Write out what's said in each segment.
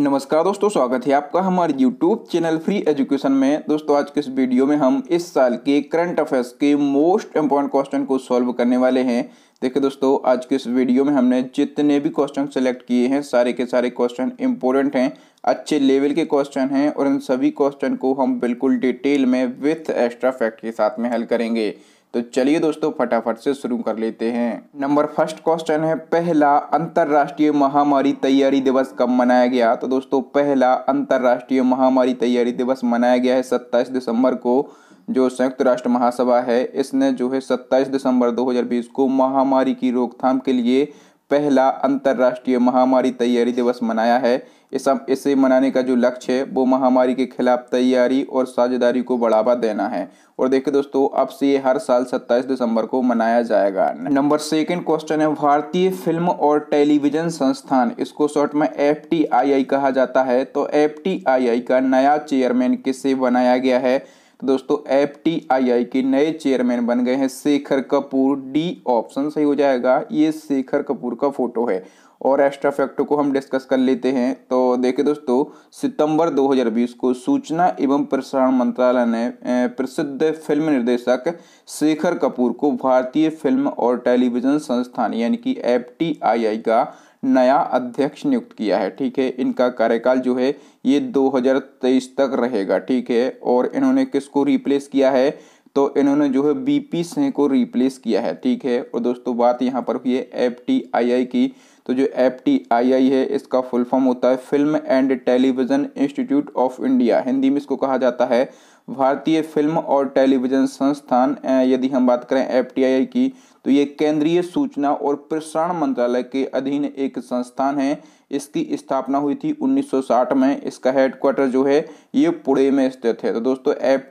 नमस्कार दोस्तों स्वागत है आपका हमारे YouTube चैनल फ्री एजुकेशन में दोस्तों आज के इस वीडियो में हम इस साल के करंट अफेयर्स के मोस्ट इम्पॉर्टेंट क्वेश्चन को सॉल्व करने वाले हैं देखिए दोस्तों आज के इस वीडियो में हमने जितने भी क्वेश्चन सेलेक्ट किए हैं सारे के सारे क्वेश्चन इम्पोर्टेंट हैं अच्छे लेवल के क्वेश्चन हैं और इन सभी क्वेश्चन को हम बिल्कुल डिटेल में विथ एक्स्ट्रा फैक्ट के साथ में हल करेंगे तो चलिए दोस्तों फटाफट से शुरू कर लेते हैं नंबर फर्स्ट क्वेश्चन है पहला अंतरराष्ट्रीय महामारी तैयारी दिवस कब मनाया गया तो दोस्तों पहला अंतरराष्ट्रीय महामारी तैयारी दिवस मनाया गया है सत्ताईस दिसंबर को जो संयुक्त राष्ट्र महासभा है इसने जो है सत्ताईस दिसंबर 2020 को महामारी की रोकथाम के लिए पहला अंतर्राष्ट्रीय महामारी तैयारी दिवस मनाया है इस इसे मनाने का जो लक्ष्य है वो महामारी के खिलाफ तैयारी और साझेदारी को बढ़ावा देना है और देखिए दोस्तों अब से हर साल 27 दिसंबर को मनाया जाएगा नंबर सेकंड क्वेश्चन है भारतीय फिल्म और टेलीविजन संस्थान इसको शॉर्ट में एफ कहा जाता है तो एफ का नया चेयरमैन किसे बनाया गया है तो दोस्तों एफ टी आई आई के नए चेयरमैन बन गए हैं शेखर कपूर डी ऑप्शन सही हो जाएगा ये शेखर कपूर का फोटो है और एक्स्ट्रा फैक्ट को हम डिस्कस कर लेते हैं तो देखिए दोस्तों सितंबर 2020 को सूचना एवं प्रसारण मंत्रालय ने प्रसिद्ध फिल्म निर्देशक शेखर कपूर को भारतीय फिल्म और टेलीविजन संस्थान यानी कि एफ का नया अध्यक्ष नियुक्त किया है ठीक है इनका कार्यकाल जो है ये 2023 तक रहेगा ठीक है और इन्होंने किसको रिप्लेस किया है तो इन्होंने जो है बीपी सिंह को रिप्लेस किया है ठीक है और दोस्तों बात यहाँ पर हुई है एफ टी आई आई की तो जो एफ टी आई आई है इसका फुल फॉर्म होता है film and television institute of India Hindi में इसको कहा जाता है भारतीय फिल्म और टेलीविजन संस्थान यदि हम बात करें एफ की तो ये केंद्रीय सूचना और प्रसारण मंत्रालय के अधीन एक संस्थान है इसकी स्थापना हुई थी 1960 में इसका हेडक्वार्टर जो है ये पुणे में स्थित है तो दोस्तों एफ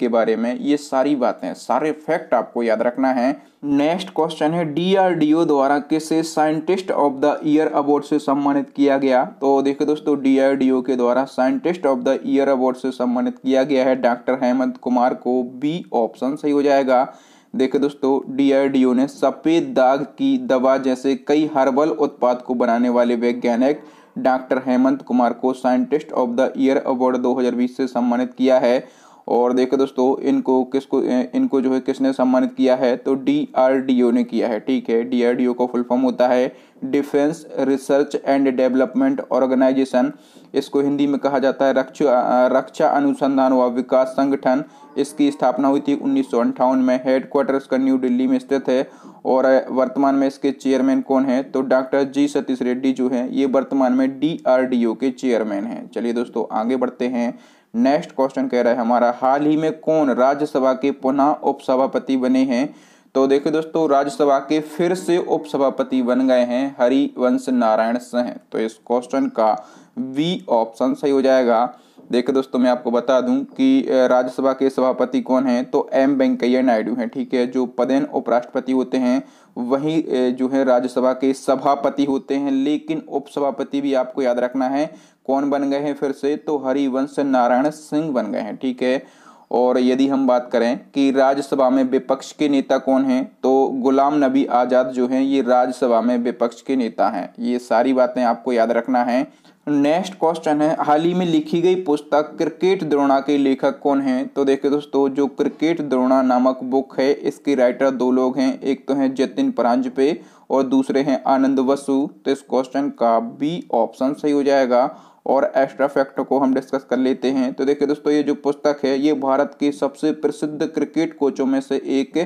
के बारे में ये सारी बातें सारे फैक्ट आपको याद रखना है नेक्स्ट क्वेश्चन है डीआरडीओ द्वारा किसे scientist of the year award से सम्मानित किया गया तो देखिए दोस्तों डीआरडीओ के द्वारा scientist of the year award से सम्मानित किया गया है डॉक्टर हेमंत कुमार को बी ऑप्शन सही हो जाएगा देखे दोस्तों डीआरडीओ ने सफ़ेद दाग की दवा जैसे कई हर्बल उत्पाद को बनाने वाले वैज्ञानिक डॉक्टर हेमंत कुमार को scientist of the year award 2020 से सम्मानित किया है और देखो दोस्तों इनको किसको इनको जो है किसने सम्मानित किया है तो डी ने किया है ठीक है डी का फुल फॉर्म होता है defence research and development organisation इसको हिंदी में कहा जाता है रक्षा रक्षा अनुसंधान व विकास संगठन इसकी स्थापना हुई थी उन्नीस में क्वार्टर्स का न्यू दिल्ली में स्थित है और वर्तमान में इसके चेयरमैन कौन है तो डॉक्टर जी सतीश रेड्डी जो है ये वर्तमान में डी के चेयरमैन है चलिए दोस्तों आगे बढ़ते हैं नेक्स्ट क्वेश्चन कह रहा है हमारा हाल ही में कौन राज्यसभा के पुनः उपसभापति बने हैं तो देखिए दोस्तों राज्यसभा के फिर से उपसभापति बन गए हैं हरिवंश नारायण सिंह तो इस क्वेश्चन का वी ऑप्शन सही हो जाएगा देखिए दोस्तों मैं आपको बता दूं कि राज्यसभा के सभापति कौन हैं तो एम वेंकैया नायडू हैं ठीक है जो पदेन उपराष्ट्रपति होते हैं वही जो है राज्यसभा के सभापति होते हैं लेकिन उपसभापति भी आपको याद रखना है कौन बन गए हैं फिर से तो हरिवंश नारायण सिंह बन गए हैं ठीक है और यदि हम बात करें कि राज्यसभा में विपक्ष के नेता कौन हैं तो गुलाम नबी आज़ाद जो हैं ये राज्यसभा में विपक्ष के नेता हैं ये सारी बातें आपको याद रखना है नेक्स्ट क्वेश्चन है हाल ही में लिखी गई पुस्तक क्रिकेट द्रोणा के लेखक कौन हैं तो देखिए दोस्तों जो क्रिकेट द्रोणा नामक बुक है इसके राइटर दो लोग हैं एक तो हैं जतिन परांजपे और दूसरे हैं आनंद वसु तो इस क्वेश्चन का बी ऑप्शन सही हो जाएगा और एक्स्ट्रा फैक्ट को हम डिस्कस कर लेते हैं तो देखिए दोस्तों ये जो पुस्तक है ये भारत की सबसे प्रसिद्ध क्रिकेट कोचों में से एक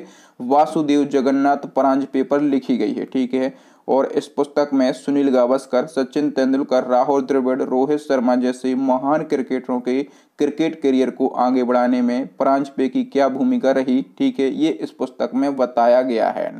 वासुदेव जगन्नाथ परांज पर लिखी गई है ठीक है और इस पुस्तक में सुनील गावस्कर सचिन तेंदुलकर राहुल द्रविड़ रोहित शर्मा जैसे महान क्रिकेटरों के क्रिकेट करियर को आगे बढ़ाने में परांजपे की क्या भूमिका रही ठीक है ये इस पुस्तक में बताया गया है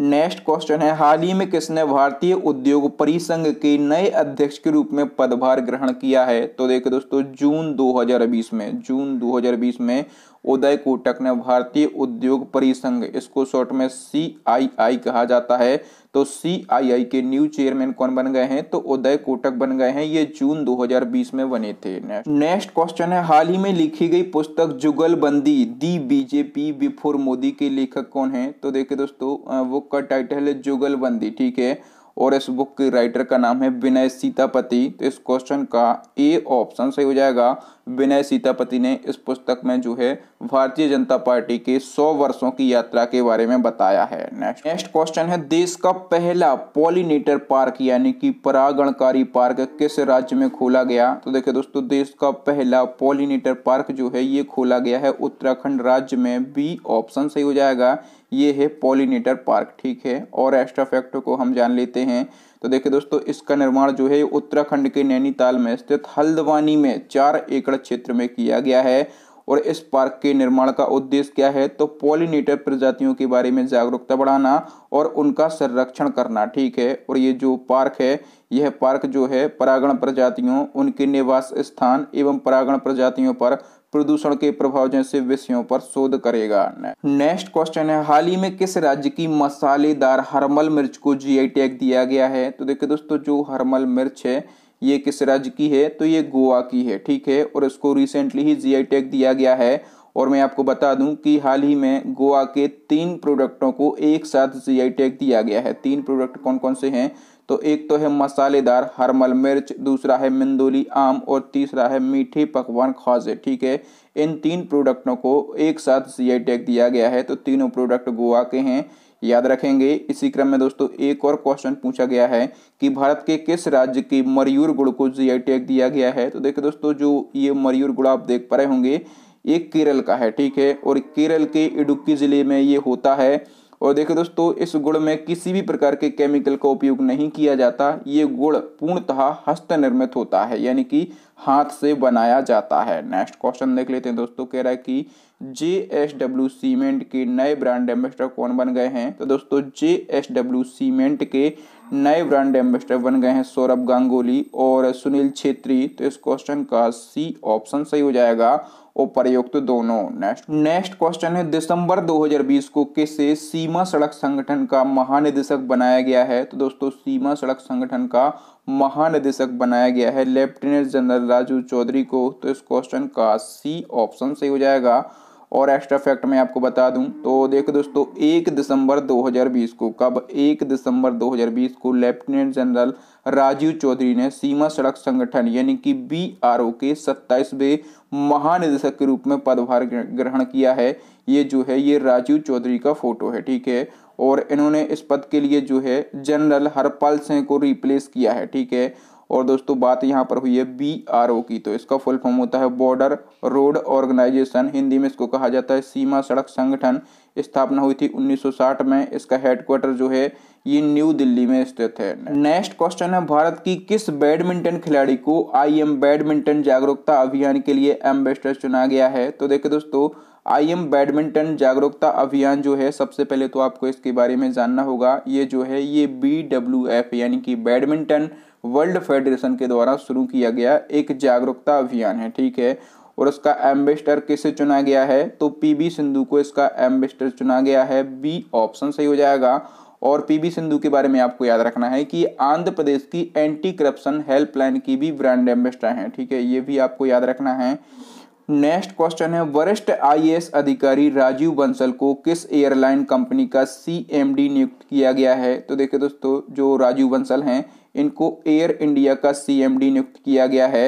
नेक्स्ट क्वेश्चन है हाल ही में किसने भारतीय उद्योग परिसंघ के नए अध्यक्ष के रूप में पदभार ग्रहण किया है तो देखिए दोस्तों जून 2020 में जून 2020 में उदय कोटक ने भारतीय उद्योग परिसंघ इसको शॉर्ट में सी आई आई कहा जाता है तो सी आई आई के न्यू चेयरमैन कौन बन गए हैं तो उदय कोटक बन गए हैं ये जून 2020 में बने थे नेक्स्ट क्वेश्चन है हाल ही में लिखी गई पुस्तक जुगलबंदी दी बीजेपी बिफोर मोदी के लेखक कौन है तो देखिए दोस्तों बुक का टाइटल है जुगलबंदी ठीक है और इस बुक के राइटर का नाम है विनय सीतापति तो इस क्वेश्चन का ए ऑप्शन सही हो जाएगा विनय सीतापति ने इस पुस्तक में जो है भारतीय जनता पार्टी के 100 वर्षों की यात्रा के बारे में बताया है नेक्स्ट नेक्स्ट क्वेश्चन है देश का पहला पॉलिनेटर पार्क यानी कि परागणकारी पार्क किस राज्य में खोला गया तो देखिए दोस्तों देश का पहला पॉलिनेटर पार्क जो है ये खोला गया है उत्तराखंड राज्य में बी ऑप्शन सही हो जाएगा ये है पॉलिनेटर पार्क ठीक है और एक्स्ट्रा फैक्ट को हम जान लेते हैं तो देखिए दोस्तों इसका निर्माण जो है उत्तराखंड के नैनीताल में स्थित हल्द्वानी में चार एकड़ क्षेत्र में किया गया है और इस पार्क के निर्माण का उद्देश्य क्या है तो पॉलिनेटर प्रजातियों के बारे में जागरूकता बढ़ाना और उनका संरक्षण करना ठीक है और ये जो पार्क है यह पार्क जो है परागण प्रजातियों उनके निवास स्थान एवं परागण प्रजातियों पर प्रदूषण के प्रभाव जैसे विषयों पर शोध करेगा नेक्स्ट क्वेश्चन है हाल ही में किस राज्य की मसालेदार हरमल मिर्च को जीआई टैग दिया गया है तो देखिए दोस्तों जो हरमल मिर्च है ये किस राज्य की है तो ये गोवा की है ठीक है और इसको रिसेंटली ही जी टैग दिया गया है और मैं आपको बता दूं कि हाल ही में गोवा के तीन प्रोडक्टों को एक साथ आई टैग दिया गया है तीन प्रोडक्ट कौन कौन से हैं तो एक तो है मसालेदार हरमल मिर्च दूसरा है मंदोली आम और तीसरा है मीठे पकवान खाजे ठीक है इन तीन प्रोडक्टों को एक साथ जी आई टैग दिया गया है तो तीनों प्रोडक्ट गोवा के हैं याद रखेंगे इसी क्रम में दोस्तों एक और क्वेश्चन पूछा गया है कि भारत के किस राज्य के मयूर गुड़ को आई टैग दिया गया है तो देखिए दोस्तों जो ये मयूर गुड़ आप देख पा रहे होंगे ये केरल का है ठीक है और केरल के इडुक्की जिले में ये होता है और देखो दोस्तों इस गुड़ में किसी भी प्रकार के केमिकल का उपयोग नहीं किया जाता ये गुड़ पूर्णतः हस्त निर्मित होता है यानी कि हाथ से बनाया जाता है नेक्स्ट क्वेश्चन देख लेते हैं दोस्तों कह रहा है कि जे एस डब्ल्यू सीमेंट के नए ब्रांड एम्बेसडर कौन बन गए हैं तो दोस्तों जे एस डब्ल्यू सीमेंट के नए ब्रांड एम्बेसडर बन गए हैं सौरभ गांगुली और सुनील छेत्री तो इस क्वेश्चन का सी ऑप्शन सही हो जाएगा उपरयुक्त दोनों नेक्स्ट नेक्स्ट क्वेश्चन है दिसंबर 2020 को किसे सीमा सड़क संगठन का महानिदेशक बनाया गया है तो दोस्तों सीमा सड़क संगठन का महानिदेशक बनाया गया है लेफ्टिनेंट जनरल राजू चौधरी को तो इस क्वेश्चन का सी ऑप्शन सही हो जाएगा और एक्स्ट्रा फैक्ट मैं आपको बता दूं तो देखो दोस्तों एक दिसंबर 2020 को कब एक दिसंबर 2020 को लेफ्टिनेंट जनरल राजीव चौधरी ने सीमा सड़क संगठन यानी कि बी के सत्ताईसवें महानिदेशक के रूप में पदभार ग्रहण किया है ये जो है ये राजीव चौधरी का फोटो है ठीक है और इन्होंने इस पद के लिए जो है जनरल हरपाल सिंह को रिप्लेस किया है ठीक है और दोस्तों बात यहाँ पर हुई है बी आर ओ की तो इसका फुल फॉर्म होता है बॉर्डर रोड ऑर्गेनाइजेशन हिंदी में इसको कहा जाता है सीमा सड़क संगठन स्थापना हुई थी 1960 में इसका हेडक्वार्टर जो है ये न्यू दिल्ली में स्थित है नेक्स्ट क्वेश्चन है भारत की किस बैडमिंटन खिलाड़ी को आई बैडमिंटन जागरूकता अभियान के लिए एम्बेसडर चुना गया है तो देखिये दोस्तों आई एम बैडमिंटन जागरूकता अभियान जो है सबसे पहले तो आपको इसके बारे में जानना होगा ये जो है ये बी डब्ल्यू एफ यानी कि बैडमिंटन वर्ल्ड फेडरेशन के द्वारा शुरू किया गया एक जागरूकता अभियान है ठीक है और उसका एम्बेसडर किसे चुना गया है तो पीबी सिंधु को इसका एम्बेसडर चुना गया है बी ऑप्शन सही हो जाएगा और पीबी सिंधु के बारे में आपको याद रखना है कि आंध्र प्रदेश की एंटी करप्शन हेल्पलाइन की भी ब्रांड एम्बेसडर हैं ठीक है ये भी आपको याद रखना है नेक्स्ट क्वेश्चन है वरिष्ठ आईएएस अधिकारी राजीव बंसल को किस एयरलाइन कंपनी का सीएमडी नियुक्त किया गया है तो देखिए दोस्तों जो राजीव बंसल हैं इनको एयर इंडिया का सीएमडी नियुक्त किया गया है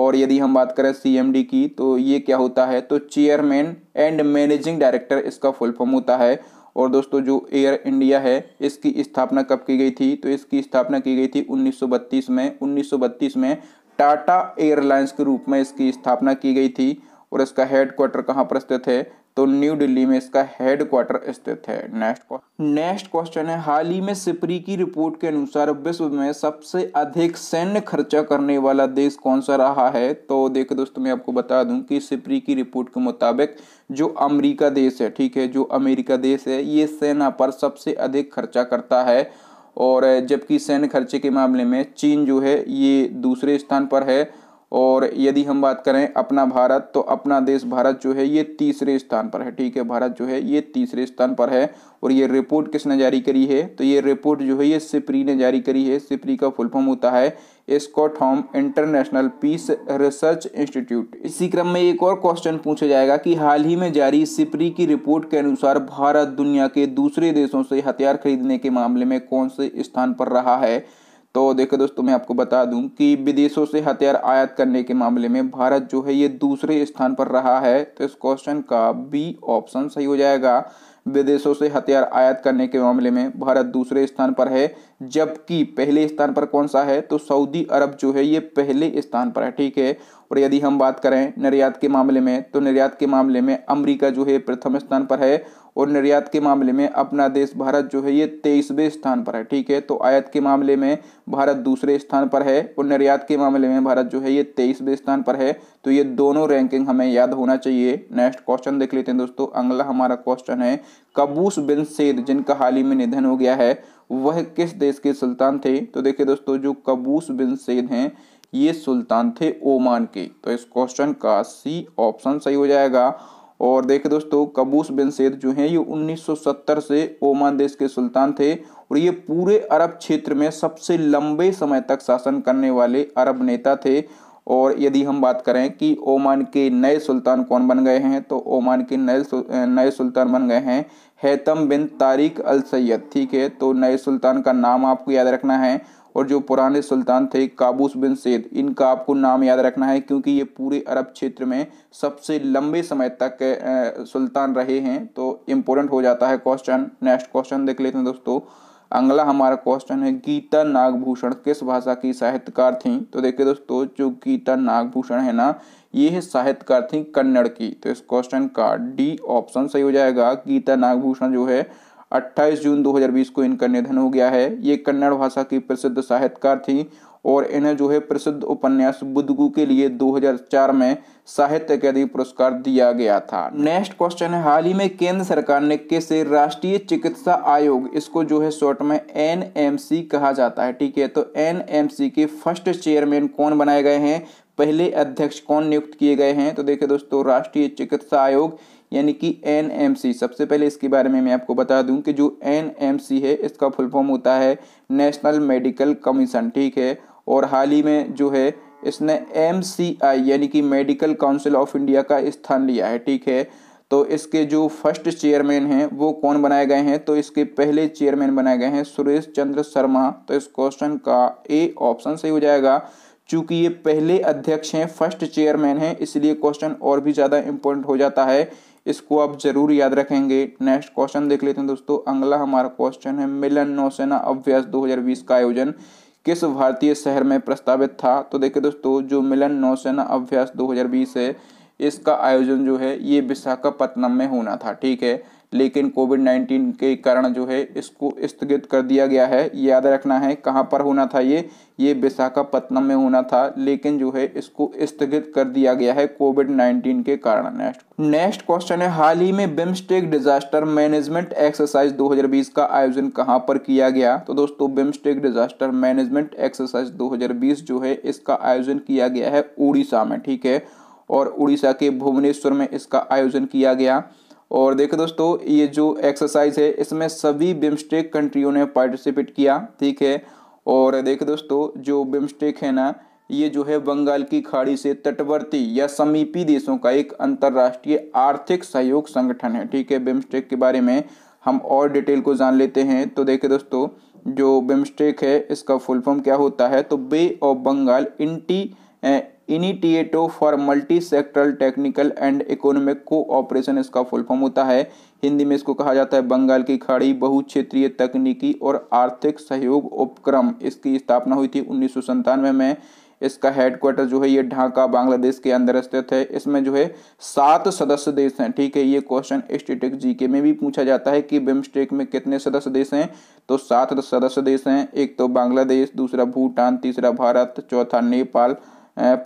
और यदि हम बात करें सीएमडी की तो ये क्या होता है तो चेयरमैन एंड मैनेजिंग डायरेक्टर इसका फुल फॉर्म होता है और दोस्तों जो एयर इंडिया है इसकी स्थापना कब की गई थी तो इसकी स्थापना की गई थी 1932 में 1932 में टाटा एयरलाइंस के रूप में इसकी स्थापना की गई थी और इसका हेड क्वार्टर कहाँ पर स्थित है तो न्यू दिल्ली में इसका हेड क्वार्टर स्थित है नेक्स्ट नेक्स्ट क्वेश्चन है हाल ही में सिपरी की रिपोर्ट के अनुसार विश्व में सबसे अधिक सैन्य खर्चा करने वाला देश कौन सा रहा है तो देखो दोस्तों मैं आपको बता दूं कि सिपरी की रिपोर्ट के मुताबिक जो अमेरिका देश है ठीक है जो अमेरिका देश है ये सेना पर सबसे अधिक खर्चा करता है और जबकि सैन्य खर्चे के मामले में चीन जो है ये दूसरे स्थान पर है और यदि हम बात करें अपना भारत तो अपना देश भारत जो है ये तीसरे स्थान पर है ठीक है भारत जो है ये तीसरे स्थान पर है और ये रिपोर्ट किसने जारी करी है तो ये रिपोर्ट जो है ये सिपरी ने जारी करी है सिपरी का फुल फॉर्म होता है Stockholm international peace research institute इसी क्रम में एक और क्वेश्चन पूछा जाएगा कि हाल ही में जारी सिपरी की रिपोर्ट के अनुसार भारत दुनिया के दूसरे देशों से हथियार खरीदने के मामले में कौन से स्थान पर रहा है तो देखो दोस्तों मैं आपको बता दूं कि विदेशों से हथियार आयात करने के मामले में भारत जो है ये दूसरे स्थान पर रहा है तो इस क्वेश्चन का बी ऑप्शन सही हो जाएगा विदेशों से हथियार आयात करने के मामले में भारत दूसरे स्थान पर है जबकि पहले स्थान पर कौन सा है तो सऊदी अरब जो है ये पहले स्थान पर है ठीक है और यदि हम बात करें निर्यात के मामले में तो निर्यात के मामले में अमरीका जो है प्रथम स्थान पर है और निर्यात के मामले में अपना देश भारत जो है ये तेईसवें स्थान पर है ठीक है तो आयात के मामले में भारत दूसरे स्थान पर है और निर्यात के मामले में भारत जो है ये तेईसवें स्थान पर है तो ये दोनों रैंकिंग हमें याद होना चाहिए नेक्स्ट क्वेश्चन देख लेते हैं दोस्तों अगला हमारा क्वेश्चन है कबूस बिन सेद जिनका हाल ही में निधन हो गया है वह किस देश के सुल्तान थे तो देखिये दोस्तों जो कबूस बिन सेद है ये सुल्तान थे ओमान के तो इस क्वेश्चन का सी ऑप्शन सही हो जाएगा और देखे दोस्तों कबूस बिन सैद जो हैं ये 1970 से ओमान देश के सुल्तान थे और ये पूरे अरब क्षेत्र में सबसे लंबे समय तक शासन करने वाले अरब नेता थे और यदि हम बात करें कि ओमान के नए सुल्तान कौन बन गए हैं तो ओमान के नए नए सुल्तान बन गए हैं हैतम बिन तारिक अल सैयद ठीक है तो नए सुल्तान का नाम आपको याद रखना है और जो पुराने सुल्तान थे काबूस बिन सैद इनका आपको नाम याद रखना है क्योंकि ये पूरे अरब क्षेत्र में सबसे लंबे समय तक सुल्तान रहे हैं तो इम्पोर्टेंट हो जाता है क्वेश्चन नेक्स्ट क्वेश्चन देख लेते हैं दोस्तों अगला हमारा क्वेश्चन है गीता नागभूषण किस भाषा की साहित्यकार थी तो देखिए दोस्तों जो गीता नागभूषण है ना ये साहित्यकार थी कन्नड़ की तो इस क्वेश्चन का डी ऑप्शन सही हो जाएगा गीता नागभूषण जो है 28 जून 2020 को इनका निधन हो गया है ये कन्नड़ भाषा की प्रसिद्ध साहित्यकार थी और इन्हें जो है प्रसिद्ध उपन्यास बुद्धगु के लिए 2004 में साहित्य अकादमी पुरस्कार दिया गया था नेक्स्ट क्वेश्चन है हाल ही में केंद्र सरकार ने किसे राष्ट्रीय चिकित्सा आयोग इसको जो है शॉर्ट में एन कहा जाता है ठीक है तो एन के फर्स्ट चेयरमैन कौन बनाए गए हैं पहले अध्यक्ष कौन नियुक्त किए गए हैं तो देखिए दोस्तों राष्ट्रीय चिकित्सा आयोग यानी कि एन सबसे पहले इसके बारे में मैं आपको बता दूं कि जो एन है इसका फुल फॉर्म होता है नेशनल मेडिकल कमीशन ठीक है और हाल ही में जो है इसने एम यानी कि मेडिकल काउंसिल ऑफ इंडिया का स्थान लिया है ठीक है तो इसके जो फर्स्ट चेयरमैन हैं वो कौन बनाए गए हैं तो इसके पहले चेयरमैन बनाए गए हैं सुरेश चंद्र शर्मा तो इस क्वेश्चन का ए ऑप्शन सही हो जाएगा चूंकि ये पहले अध्यक्ष हैं फर्स्ट चेयरमैन हैं इसलिए क्वेश्चन और भी ज़्यादा इंपॉर्टेंट हो जाता है इसको आप जरूर याद रखेंगे नेक्स्ट क्वेश्चन देख लेते हैं दोस्तों अगला हमारा क्वेश्चन है मिलन नौसेना अभ्यास 2020 का आयोजन किस भारतीय शहर में प्रस्तावित था तो देखिये दोस्तों जो मिलन नौसेना अभ्यास दो है इसका आयोजन जो है ये विशाखापट्टनम में होना था ठीक है लेकिन कोविड 19 के कारण जो है इसको स्थगित कर दिया गया है याद रखना है कहाँ पर होना था ये ये विशाखापत्तनम में होना था लेकिन जो है इसको स्थगित कर दिया गया है कोविड 19 के कारण नेक्स्ट नेक्स्ट क्वेश्चन है हाल ही में बिम्स्टेक डिजास्टर मैनेजमेंट एक्सरसाइज 2020 का आयोजन कहाँ पर किया गया तो दोस्तों बिम्स्टेक डिजास्टर मैनेजमेंट एक्सरसाइज दो जो है इसका आयोजन किया गया है उड़ीसा में ठीक है और उड़ीसा के भुवनेश्वर में इसका आयोजन किया गया और देखो दोस्तों ये जो एक्सरसाइज है इसमें सभी बिम्स्टेक कंट्रियों ने पार्टिसिपेट किया ठीक है और देखो दोस्तों जो बिम्स्टेक है ना ये जो है बंगाल की खाड़ी से तटवर्ती या समीपी देशों का एक अंतर्राष्ट्रीय आर्थिक सहयोग संगठन है ठीक है बिम्स्टेक के बारे में हम और डिटेल को जान लेते हैं तो देखे दोस्तों जो बिम्स्टेक है इसका फुल फॉर्म क्या होता है तो बे ऑफ बंगाल इंटी initiative for multi sectoral technical and economic cooperation इसका फुल फॉर्म होता है हिंदी में इसको कहा जाता है बंगाल की खाड़ी बहुक्षेत्रीय तकनीकी और आर्थिक सहयोग उपक्रम इसकी स्थापना हुई थी उन्नीस में इसका हेडक्वार्टर जो है ये ढाका बांग्लादेश के अंदर स्थित है इसमें जो है सात सदस्य देश हैं ठीक है ये क्वेश्चन स्टेटिक जीके में भी पूछा जाता है कि बिम्स्टेक में कितने सदस्य देश हैं तो सात सदस्य देश हैं एक तो बांग्लादेश दूसरा भूटान तीसरा भारत चौथा नेपाल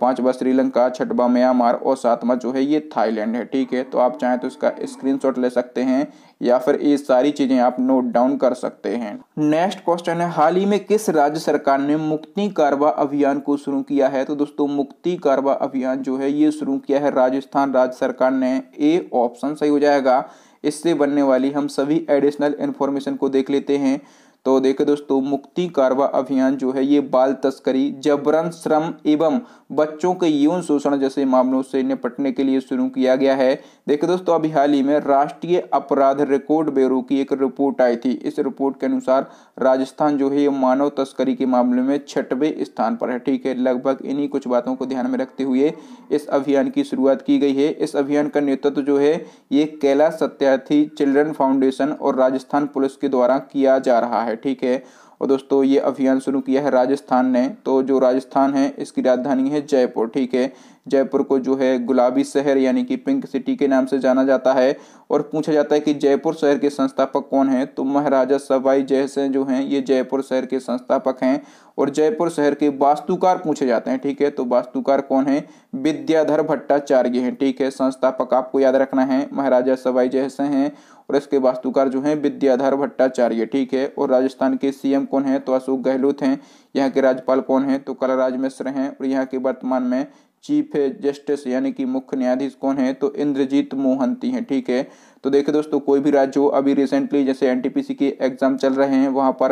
पांचवा श्रीलंका छठवा म्यांमार और सातवां जो है ये थाईलैंड है ठीक है तो आप चाहें तो इसका स्क्रीनशॉट ले सकते हैं या फिर ये सारी चीजें आप नोट डाउन कर सकते हैं नेक्स्ट क्वेश्चन है हाल ही में किस राज्य सरकार ने मुक्ति कारवा अभियान को शुरू किया है तो दोस्तों मुक्ति कारवा अभियान जो है ये शुरू किया है राजस्थान राज्य सरकार ने ए ऑप्शन सही हो जाएगा इससे बनने वाली हम सभी एडिशनल इन्फॉर्मेशन को देख लेते हैं तो देखो दोस्तों मुक्ति कारवा अभियान जो है ये बाल तस्करी जबरन श्रम एवं बच्चों के यौन शोषण जैसे मामलों से निपटने के लिए शुरू किया गया है देखिए दोस्तों अभी हाल ही में राष्ट्रीय अपराध रिकॉर्ड ब्यूरो की एक रिपोर्ट आई थी इस रिपोर्ट के अनुसार राजस्थान जो है मानव तस्करी के मामले में छठवें स्थान पर है ठीक है लगभग इन्हीं कुछ बातों को ध्यान में रखते हुए इस अभियान की शुरुआत की गई है इस अभियान का नेतृत्व जो है ये कैलाश सत्यार्थी चिल्ड्रन फाउंडेशन और राजस्थान पुलिस के द्वारा किया जा रहा है ठीक है और दोस्तों ये अभियान शुरू किया है राजस्थान ने तो जो राजस्थान है इसकी राजधानी है जयपुर ठीक है जयपुर को जो है गुलाबी शहर यानी कि पिंक सिटी के नाम से जाना जाता है और पूछा जाता है कि जयपुर शहर के संस्थापक कौन हैं तो महाराजा सवाई जय जो हैं ये जयपुर शहर के संस्थापक हैं और जयपुर शहर के वास्तुकार पूछे जाते हैं ठीक है तो वास्तुकार कौन है विद्याधर भट्टाचार्य हैं ठीक है संस्थापक आपको याद रखना है महाराजा सवाई जय से हैं और इसके वास्तुकार जो हैं विद्याधर भट्टाचार्य ठीक है और राजस्थान के सीएम कौन है तो अशोक गहलोत हैं यहाँ के राज्यपाल कौन है तो कलराज मिश्र हैं और यहाँ के वर्तमान में चीफ जस्टिस यानी कि मुख्य न्यायाधीश कौन है तो इंद्रजीत मोहंती हैं ठीक है तो देखिए दोस्तों कोई भी राज्य हो अभी रिसेंटली जैसे एनटीपीसी के एग्जाम चल रहे हैं वहाँ पर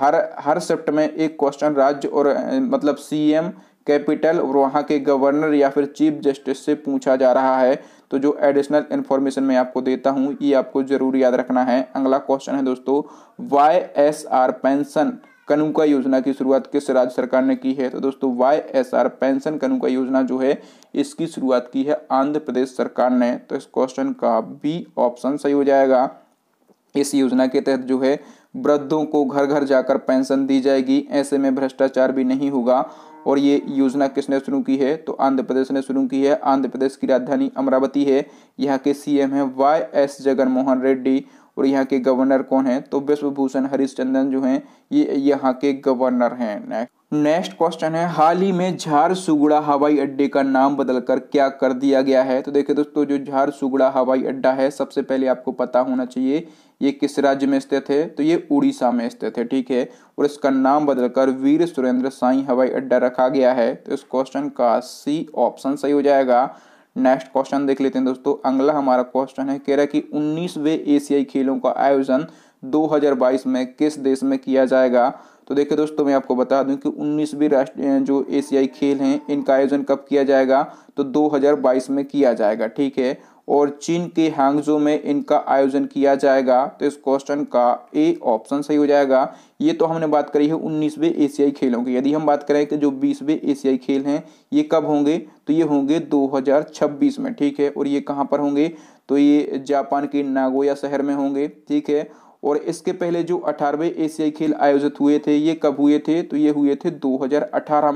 हर हर शिफ्ट में एक क्वेश्चन राज्य और मतलब सीएम कैपिटल और वहाँ के गवर्नर या फिर चीफ जस्टिस से पूछा जा रहा है तो जो एडिशनल इन्फॉर्मेशन मैं आपको देता हूँ ये आपको जरूर याद रखना है अगला क्वेश्चन है दोस्तों Y S R pension Kanuka योजना की शुरुआत किस राज्य सरकार ने की है तो दोस्तों Y S R pension Kanuka योजना जो है इसकी शुरुआत की है आंध्र प्रदेश सरकार ने तो इस क्वेश्चन का बी ऑप्शन सही हो जाएगा इस योजना के तहत जो है वृद्धों को घर घर जाकर पेंशन दी जाएगी ऐसे में भ्रष्टाचार भी नहीं होगा और ये योजना किसने शुरू की है तो आंध्र प्रदेश ने शुरू की है आंध्र प्रदेश की राजधानी अमरावती है यहाँ के सीएम है वाई एस जगनमोहन रेड्डी और यहाँ के गवर्नर कौन है तो विश्वभूषण हरिश्चंदन जो है ये यहाँ के गवर्नर है नेक्स्ट नेक्स्ट क्वेश्चन है हाल ही में झारसुगुड़ा हवाई अड्डे का नाम बदलकर क्या कर दिया गया है तो देखिए दोस्तों जो झारसुगुड़ा हवाई अड्डा है सबसे पहले आपको पता होना चाहिए ये किस राज्य में स्थित है तो ये उड़ीसा में स्थित है ठीक है और इसका नाम बदलकर वीर सुरेंद्र साई हवाई अड्डा रखा गया है तो इस क्वेश्चन का सी ऑप्शन सही हो जाएगा नेक्स्ट क्वेश्चन देख लेते हैं दोस्तों अगला हमारा क्वेश्चन है कह रहा है कि उन्नीसवे एशियाई खेलों का आयोजन 2022 में किस देश में किया जाएगा तो देखिए दोस्तों मैं आपको बता दूं कि उन्नीसवी राष्ट्रीय जो एशियाई खेल हैं इनका आयोजन कब किया जाएगा तो 2022 में किया जाएगा ठीक है और चीन के हांगजो में इनका आयोजन किया जाएगा तो इस क्वेश्चन का ए ऑप्शन सही हो जाएगा ये तो हमने बात करी है उन्नीसवें एशियाई खेलों की यदि हम बात करें कि जो बीसवें एशियाई खेल हैं ये कब होंगे तो ये होंगे 2026 में ठीक है और ये कहाँ पर होंगे तो ये जापान के नागोया शहर में होंगे ठीक है और इसके पहले जो अठारहवें एशियाई खेल आयोजित हुए थे ये कब हुए थे तो ये हुए थे दो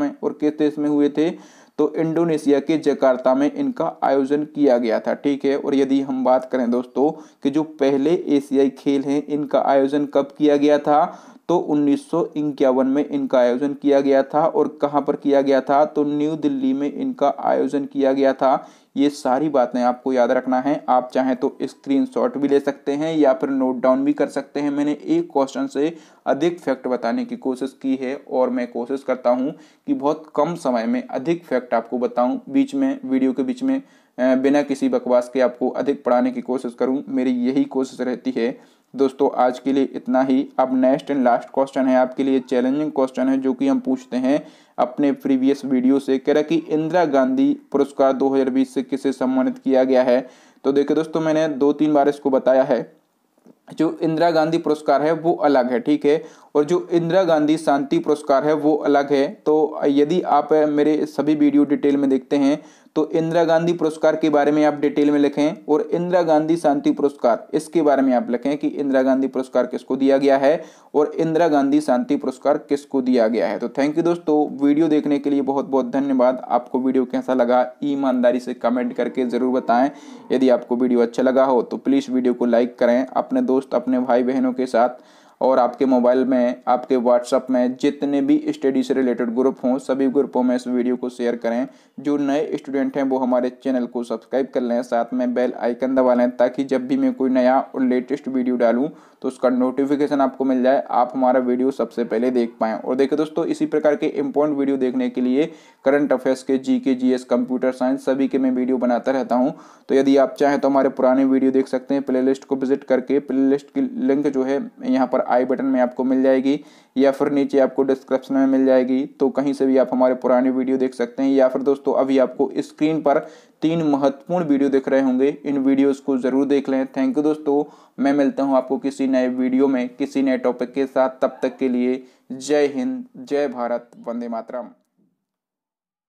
में और किस देश में हुए थे तो इंडोनेशिया के जकार्ता में इनका आयोजन किया गया था ठीक है और यदि हम बात करें दोस्तों कि जो पहले एशियाई खेल हैं इनका आयोजन कब किया गया था तो उन्नीस में इनका आयोजन किया गया था और कहाँ पर किया गया था तो न्यू दिल्ली में इनका आयोजन किया गया था ये सारी बातें आपको याद रखना है आप चाहें तो स्क्रीन भी ले सकते हैं या फिर नोट डाउन भी कर सकते हैं मैंने एक क्वेश्चन से अधिक फैक्ट बताने की कोशिश की है और मैं कोशिश करता हूँ कि बहुत कम समय में अधिक फैक्ट आपको बताऊँ बीच में वीडियो के बीच में बिना किसी बकवास के आपको अधिक पढ़ाने की कोशिश करूँ मेरी यही कोशिश रहती है दोस्तों आज के लिए इतना ही अब नेक्स्ट एंड लास्ट क्वेश्चन है आपके लिए चैलेंजिंग क्वेश्चन है जो कि हम पूछते हैं अपने प्रीवियस वीडियो से कह रहा कि इंदिरा गांधी पुरस्कार 2020 से किसे सम्मानित किया गया है तो देखिए दोस्तों मैंने दो तीन बार इसको बताया है जो इंदिरा गांधी पुरस्कार है वो अलग है ठीक है और जो इंदिरा गांधी शांति पुरस्कार है वो अलग है तो यदि आप मेरे सभी वीडियो डिटेल में देखते हैं तो इंदिरा गांधी पुरस्कार के बारे में आप डिटेल में लिखें और इंदिरा गांधी शांति पुरस्कार इसके बारे में आप लिखें कि इंदिरा गांधी पुरस्कार किसको दिया गया है और इंदिरा गांधी शांति पुरस्कार किसको दिया गया है तो थैंक यू दोस्तों वीडियो देखने के लिए बहुत बहुत धन्यवाद आपको वीडियो कैसा लगा ईमानदारी से कमेंट करके ज़रूर बताएं यदि आपको वीडियो अच्छा लगा हो तो प्लीज़ वीडियो को लाइक करें अपने दोस्त अपने भाई बहनों के साथ और आपके मोबाइल में आपके व्हाट्सअप में जितने भी स्टडी से रिलेटेड ग्रुप हों सभी ग्रुपों में इस वीडियो को शेयर करें जो नए स्टूडेंट हैं वो हमारे चैनल को सब्सक्राइब कर लें साथ में बेल आइकन दबा लें ताकि जब भी मैं कोई नया और लेटेस्ट वीडियो डालूँ तो उसका नोटिफिकेशन आपको मिल जाए आप हमारा वीडियो सबसे पहले देख पाएँ और देखें दोस्तों इसी प्रकार के इम्पोर्टेंट वीडियो देखने के लिए करंट अफेयर्स के जी के जी एस कंप्यूटर साइंस सभी के मैं वीडियो बनाता रहता हूँ तो यदि आप चाहें तो हमारे पुराने वीडियो देख सकते हैं प्ले को विजिट करके प्ले की लिंक जो है यहाँ पर आई बटन में आपको मिल जाएगी या फिर नीचे आपको डिस्क्रिप्शन में मिल जाएगी तो कहीं से भी आप हमारे पुराने वीडियो देख सकते हैं या फिर दोस्तों अभी आपको स्क्रीन पर तीन महत्वपूर्ण वीडियो दिख रहे होंगे इन वीडियोस को ज़रूर देख लें थैंक यू दोस्तों मैं मिलता हूँ आपको किसी नए वीडियो में किसी नए टॉपिक के साथ तब तक के लिए जय हिंद जय भारत वंदे मातरम